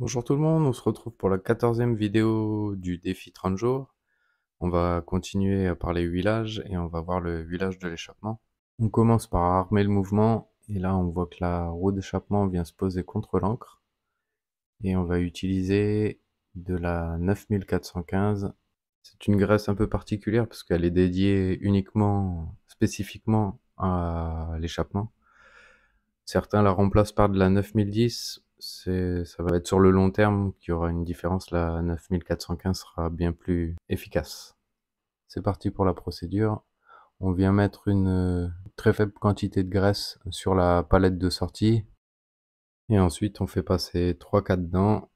Bonjour tout le monde, on se retrouve pour la quatorzième vidéo du défi 30 jours. On va continuer à parler huilage et on va voir le huilage de l'échappement. On commence par armer le mouvement et là on voit que la roue d'échappement vient se poser contre l'encre. Et on va utiliser de la 9415. C'est une graisse un peu particulière parce qu'elle est dédiée uniquement, spécifiquement à l'échappement. Certains la remplacent par de la 9010 ça va être sur le long terme qu'il y aura une différence. La 9415 sera bien plus efficace. C'est parti pour la procédure. On vient mettre une euh, très faible quantité de graisse sur la palette de sortie. Et ensuite, on fait passer 3-4 dents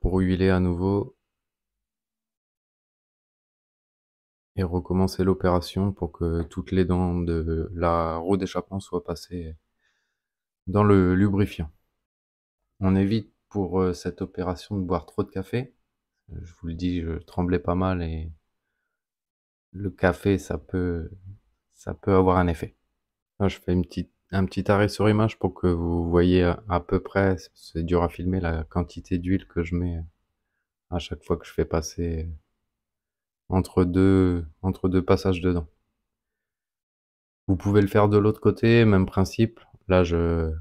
pour huiler à nouveau et recommencer l'opération pour que toutes les dents de la roue d'échappement soient passées dans le lubrifiant. On évite pour euh, cette opération de boire trop de café. Euh, je vous le dis, je tremblais pas mal et le café, ça peut, ça peut avoir un effet. je fais une petite, un petit arrêt sur image pour que vous voyez euh, à peu près, c'est dur à filmer, la quantité d'huile que je mets à chaque fois que je fais passer entre deux, entre deux passages dedans. Vous pouvez le faire de l'autre côté, même principe. Là, je,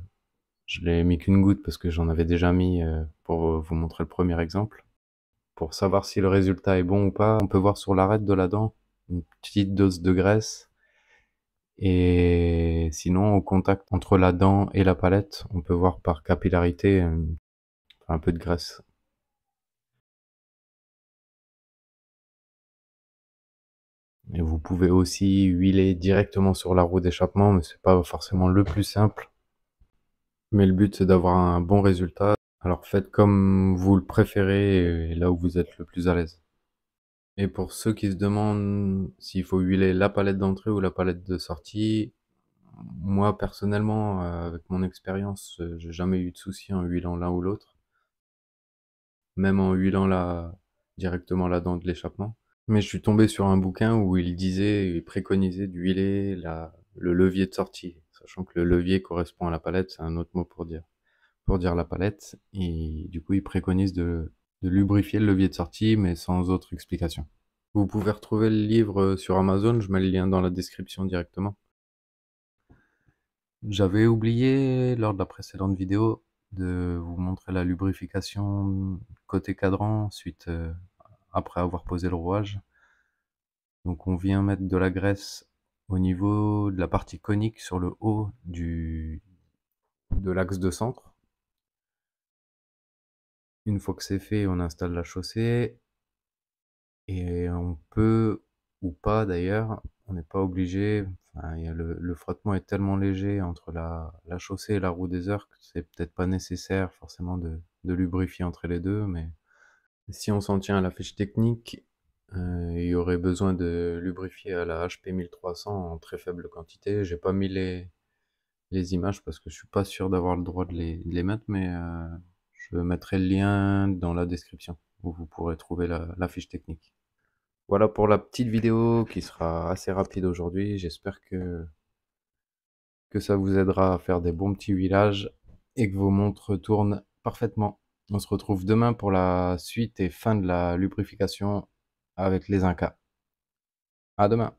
je l'ai mis qu'une goutte parce que j'en avais déjà mis euh, pour vous montrer le premier exemple. Pour savoir si le résultat est bon ou pas, on peut voir sur l'arête de la dent une petite dose de graisse. Et sinon, au contact entre la dent et la palette, on peut voir par capillarité euh, un peu de graisse Et vous pouvez aussi huiler directement sur la roue d'échappement, mais c'est pas forcément le plus simple. Mais le but c'est d'avoir un bon résultat. Alors faites comme vous le préférez et là où vous êtes le plus à l'aise. Et pour ceux qui se demandent s'il faut huiler la palette d'entrée ou la palette de sortie, moi personnellement, euh, avec mon expérience, euh, j'ai jamais eu de souci en huilant l'un ou l'autre. Même en huilant la, directement la dent de l'échappement. Mais je suis tombé sur un bouquin où il disait, il préconisait d'huiler le levier de sortie, sachant que le levier correspond à la palette, c'est un autre mot pour dire, pour dire la palette. Et du coup, il préconise de, de lubrifier le levier de sortie, mais sans autre explication. Vous pouvez retrouver le livre sur Amazon, je mets le lien dans la description directement. J'avais oublié lors de la précédente vidéo de vous montrer la lubrification côté cadran suite euh, après avoir posé le rouage. Donc on vient mettre de la graisse au niveau de la partie conique sur le haut du, de l'axe de centre. Une fois que c'est fait, on installe la chaussée et on peut ou pas d'ailleurs, on n'est pas obligé, le, frottement est tellement léger entre la, chaussée et la roue des heures que c'est peut-être pas nécessaire forcément de, de lubrifier entre les deux, mais si on s'en tient à la fiche technique, euh, il y aurait besoin de lubrifier à la HP 1300 en très faible quantité. J'ai pas mis les, les images parce que je suis pas sûr d'avoir le droit de les, mettre, mais euh, je mettrai le lien dans la description où vous pourrez trouver la, fiche technique. Voilà pour la petite vidéo qui sera assez rapide aujourd'hui. J'espère que, que ça vous aidera à faire des bons petits villages et que vos montres tournent parfaitement. On se retrouve demain pour la suite et fin de la lubrification avec les Incas. À demain.